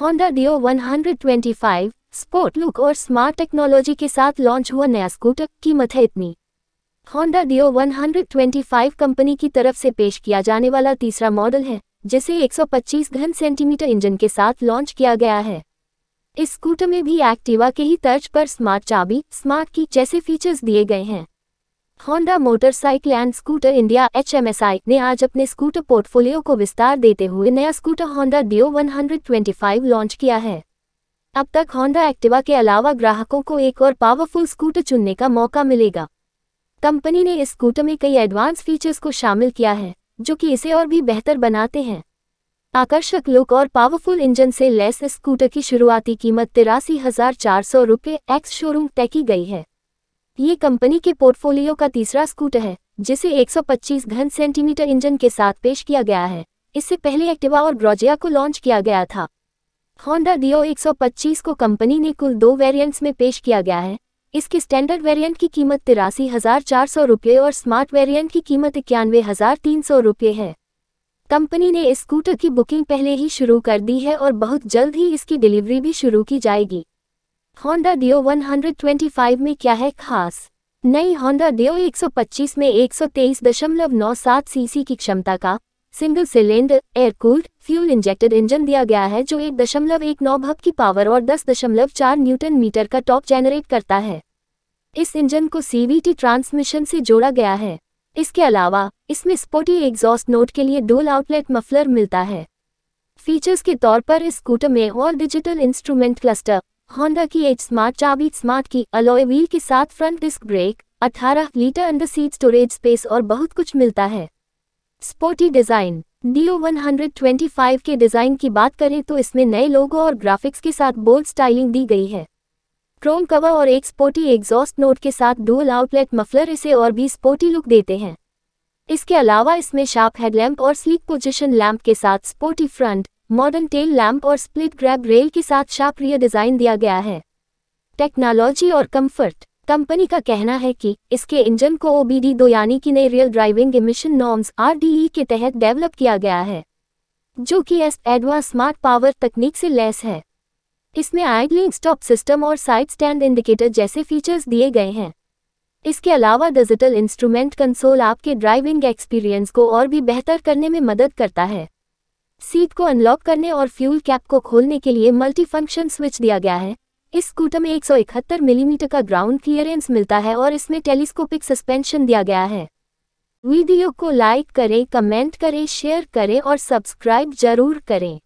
Honda Dio 125 sport look और smart technology के साथ लॉन्च हुआ नया स्कूटर कीमत है इतनी होंडा डिओ 125 कंपनी की तरफ से पेश किया जाने वाला तीसरा मॉडल है जिसे 125 घन सेंटीमीटर इंजन के साथ लॉन्च किया गया है इस स्कूटर में भी एक्टिवा के ही तर्ज पर स्मार्ट चाबी स्मार्ट की जैसे फीचर्स दिए गए हैं Honda motorcycle and scooter India H ने आज अपने स्कूटर पोर्टफोलियो को विस्तार देते हुए नया स्कूटर होंडा डिओ 125 लॉन्च किया है अब तक होंडा एक्टिवा के अलावा ग्राहकों को एक और पावरफुल स्कूटर चुनने का मौका मिलेगा कंपनी ने इस स्कूटर में कई एडवांस फीचर्स को शामिल किया है जो कि इसे और भी बेहतर बनाते हैं आकर्षक लुक और पावरफुल इंजन से लेस स्कूटर की शुरुआती कीमत तिरासी हजार चार सौ रुपये एक्स शोरूम तय की गई है ये कंपनी के पोर्टफोलियो का तीसरा स्कूटर है जिसे 125 घन सेंटीमीटर इंजन के साथ पेश किया गया है इससे पहले एक्टिवा और ब्रोजिया को लॉन्च किया गया था होंडा डिओ 125 को कंपनी ने कुल दो वेरिएंट्स में पेश किया गया है इसके स्टैंडर्ड वेरिएंट की कीमत तिरासी हज़ार चार सौ रुपये और स्मार्ट वेरियंट की कीमत इक्यानवे हज़ार तीन सौ रुपये है कंपनी ने इस स्कूटर की बुकिंग पहले ही शुरू कर दी है और बहुत जल्द ही इसकी डिलीवरी भी शुरू की जाएगी होंडा डियो 125 में क्या है खास नई होंडा डियो 125 में एक सौ सीसी की क्षमता का single cylinder air cooled fuel injected engine दिया गया है जो एक दशमलव एक नौ भव की पावर और दस दशमलव चार न्यूटन मीटर का टॉप जेनरेट करता है इस इंजन को सीवीटी ट्रांसमिशन से जोड़ा गया है इसके अलावा इसमें स्पोर्टी एग्जॉस्ट नोट के लिए डोल आउटलेट मफलर मिलता है फीचर्स के तौर पर इस स्कूटर में और डिजिटल इंस्ट्रूमेंट क्लस्टर होंडा की एक स्मार्ट चाबी स्मार्ट की अलॉय व्हील के साथ front disc brake 18 litre under seat storage space और बहुत कुछ मिलता है स्पोर्टी डिज़ाइन डीओ 125 के डिज़ाइन की बात करें तो इसमें नए लोगों और ग्राफिक्स के साथ बोल्ड स्टाइलिंग दी गई है क्रोम कवर और एक स्पोर्टी एग्जॉस्ट नोट के साथ डुअल आउटलेट मफलर इसे और भी स्पोर्टी लुक देते हैं इसके अलावा इसमें शार्प हेडलैम्प और स्लीप पोजिशन लैम्प के साथ sporty front modern tail lamp और स्प्लिट ग्रैब रेल के साथ शाप्रिय डिजाइन दिया गया है टेक्नोलॉजी और कंफर्ट कंपनी का कहना है कि इसके इंजन को ओबीडी दो यानी कि नए real driving emission norms RDE के तहत डेवलप किया गया है जो कि एस एडवांस स्मार्ट पावर तकनीक से लैस है इसमें आइडलिंग स्टॉप सिस्टम और साइड स्टैंड इंडिकेटर जैसे फीचर्स दिए गए हैं इसके अलावा डिजिटल इंस्ट्रूमेंट कंसोल आपके ड्राइविंग एक्सपीरियंस को और भी बेहतर करने में मदद करता है सीट को अनलॉक करने और फ्यूल कैप को खोलने के लिए मल्टीफंक्शन स्विच दिया गया है इस स्कूटर में 171 मिलीमीटर mm का ग्राउंड क्लियरेंस मिलता है और इसमें टेलीस्कोपिक सस्पेंशन दिया गया है वीडियो को लाइक करें कमेंट करें शेयर करें और सब्सक्राइब जरूर करें